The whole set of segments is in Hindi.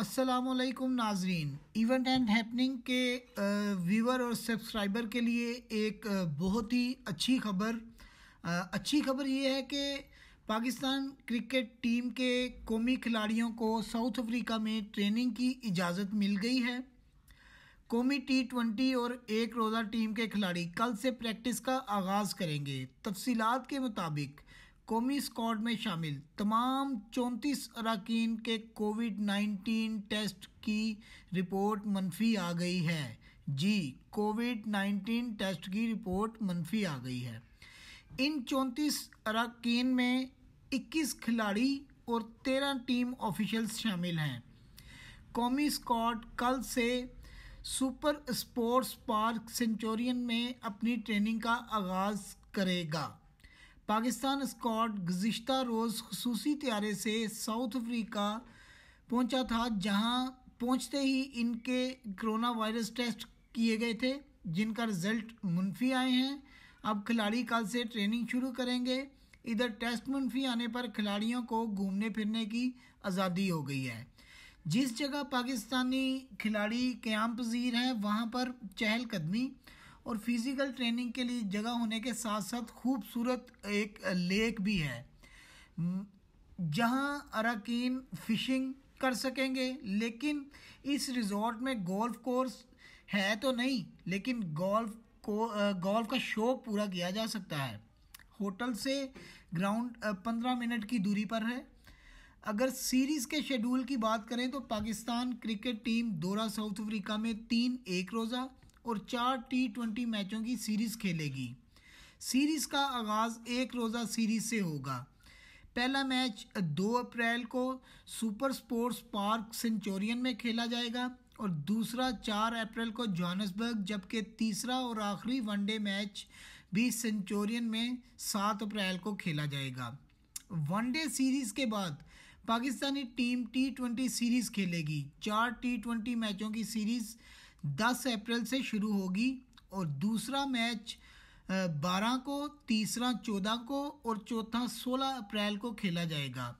असलकुम नाजरीन इवेंट एंड हैपनिंग के व्यूवर और सब्सक्राइबर के लिए एक बहुत ही अच्छी खबर अच्छी खबर ये है कि पाकिस्तान क्रिकेट टीम के कौमी खिलाड़ियों को साउथ अफ्रीका में ट्रेनिंग की इजाज़त मिल गई है कौमी टी ट्वेंटी और एक रोज़ा टीम के खिलाड़ी कल से प्रैक्टिस का आगाज़ करेंगे तफसीत के मुताबिक कौमी स्कॉड में शामिल तमाम चौंतीस अरकान के कोविड नाइन्टीन टेस्ट की रिपोर्ट मनफी आ गई है जी कोविड नाइन्टीन टेस्ट की रिपोर्ट मनफी आ गई है इन चौंतीस अरकान में इक्कीस खिलाड़ी और तेरह टीम ऑफिशल्स शामिल हैं कौमी स्कॉड कल से सुपर स्पोर्ट्स पार्क सेंचुरियन में अपनी ट्रेनिंग का आगाज़ करेगा पाकिस्तान स्कॉड गुज्त रोज़ खसूसी त्यारे से साउथ अफ्रीका पहुंचा था जहां पहुंचते ही इनके कोरोना वायरस टेस्ट किए गए थे जिनका रिजल्ट मनफी आए हैं अब खिलाड़ी कल से ट्रेनिंग शुरू करेंगे इधर टेस्ट मनफी आने पर खिलाड़ियों को घूमने फिरने की आज़ादी हो गई है जिस जगह पाकिस्तानी खिलाड़ी क्याम पजीर हैं वहाँ पर चहलकदमी और फिज़िकल ट्रेनिंग के लिए जगह होने के साथ साथ खूबसूरत एक लेक भी है जहां अरकान फ़िशिंग कर सकेंगे लेकिन इस रिज़ॉर्ट में गोल्फ कोर्स है तो नहीं लेकिन गोल्फ को गोल्फ का शौक पूरा किया जा सकता है होटल से ग्राउंड पंद्रह मिनट की दूरी पर है अगर सीरीज़ के शेड्यूल की बात करें तो पाकिस्तान क्रिकेट टीम दौरा साउथ अफ्रीका में तीन एक रोज़ा और चार टी ट्वेंटी मैचों की सीरीज़ खेलेगी सीरीज़ का आगाज़ एक रोज़ा सीरीज़ से होगा पहला मैच 2 अप्रैल को सुपर स्पोर्ट्स पार्क सेंचोरियन में खेला जाएगा और दूसरा 4 अप्रैल को जॉनसबर्ग जबकि तीसरा और आखिरी वनडे मैच भी सेंचोरियन में 7 अप्रैल को खेला जाएगा वनडे सीरीज़ के बाद Pakistani team T twenty series खेलेगी चार टी ट्वेंटी मैचों की सीरीज़ 10 अप्रैल से शुरू होगी और दूसरा मैच 12 को तीसरा 14 को और चौथा 16 अप्रैल को खेला जाएगा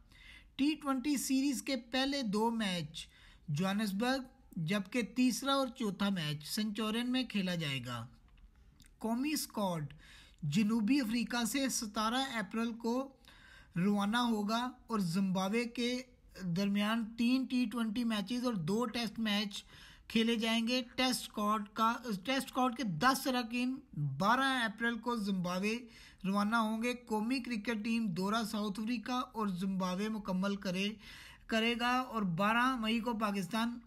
टी ट्वेंटी सीरीज़ के पहले दो मैच जॉनसबर्ग जबकि तीसरा और चौथा मैच सेंचोरियन में खेला जाएगा कौमी स्कॉड जनूबी अफ्रीका से 17 अप्रैल को रवाना होगा और जिम्बावे के दरमियान तीन टी ट्वेंटी मैचेस और दो टेस्ट मैच खेले जाएंगे टेस्ट स्कॉट का टेस्ट स्कॉट के दस अरकिन बारह अप्रैल को जिम्बावे रवाना होंगे कौमी क्रिकेट टीम दौरा साउथ अफ्रीका और जिम्बावे मुकम्मल करे करेगा और बारह मई को पाकिस्तान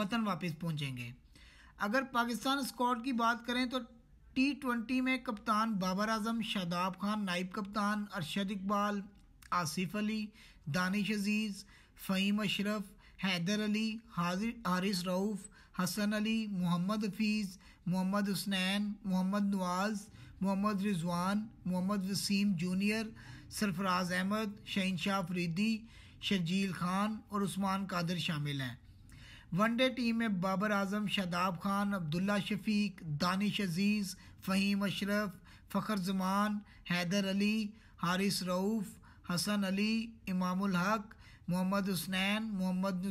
वतन वापस पहुंचेंगे अगर पाकिस्तान स्कॉट की बात करें तो टी ट्वेंटी में कप्तान बाबर आजम शादाब खान नायब कप्तान अरशद इकबाल आसिफ अली दानिश अजीज़ फ़हीम अशरफ हैदर अली हाजिर हारिस रऊफ़ हसन अली मोहम्मद हफीज़ मोहम्मद हुसनैन मोहम्मद नवाज़ मोहम्मद रिजवान मोहम्मद वसीम जूनियर सरफराज अहमद शहीन शाह फरीदी शर्जील खान और उस्मान कादर शामिल हैं वनडे टीम में बाबर आजम शादाब खान अब्दुल्ला शफीक दानिश अजीज़ फ़हीम अशरफ फ़खर जमान हैदर अली हारिस रऊफ़ हसन अली इमामुल हक मोहम्मद हुसनैन मोहम्मद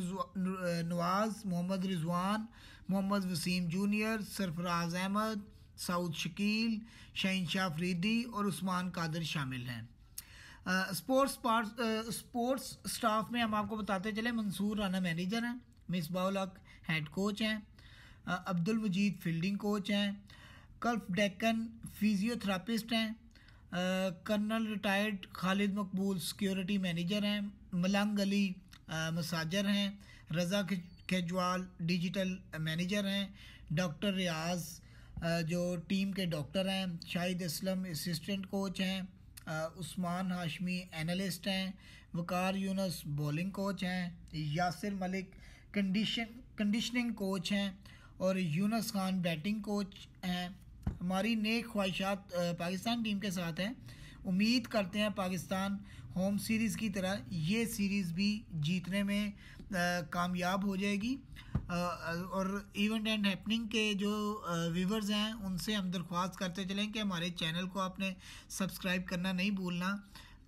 नवाज़ मोहम्मद रिजवान मोहम्मद वसीम जूनियर सरफराज अहमद साउद शकील शहीन शाह फरीदी और उस्मान कादर शामिल हैं स्पोर्ट्स पार्ट स्पोर्ट्स स्टाफ में हम आपको बताते चले मंसूर राना मैनेजर हैं मिसबाउल हक हेड कोच हैं अब्दुल मजीद फील्डिंग कोच हैं कल्फ डेकन फिजियोथेरापिस्ट हैं colonel retired Khalid Maqbool security manager हैं मलंग अली मसाजर हैं रज़ा खेजवाल डिजिटल मैनेजर हैं डॉक्टर रियाज जो टीम के डॉक्टर हैं शाहिद इसलम असिस्टेंट कोच हैं उस्मान हाशमी एनालिस्ट हैं वकार यूनस बॉलिंग कोच हैं Yasir Malik condition conditioning coach हैं और यूनस खान बैटिंग कोच हैं हमारी नेक ख्वाहिशात पाकिस्तान टीम के साथ हैं उम्मीद करते हैं पाकिस्तान होम सीरीज़ की तरह ये सीरीज़ भी जीतने में कामयाब हो जाएगी और इवेंट एंड हैपनिंग के जो व्यूवर्स हैं उनसे हम दरख्वास्त करते चलें कि हमारे चैनल को आपने सब्सक्राइब करना नहीं भूलना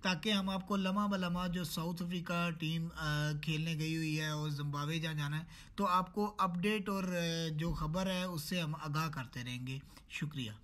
ताकि हम आपको लम्हा बलमा जो साउथ अफ्रीका टीम खेलने गई हुई है और जम्बावे जहाँ जाना है तो आपको अपडेट और जो खबर है उससे हम आगाह करते रहेंगे शुक्रिया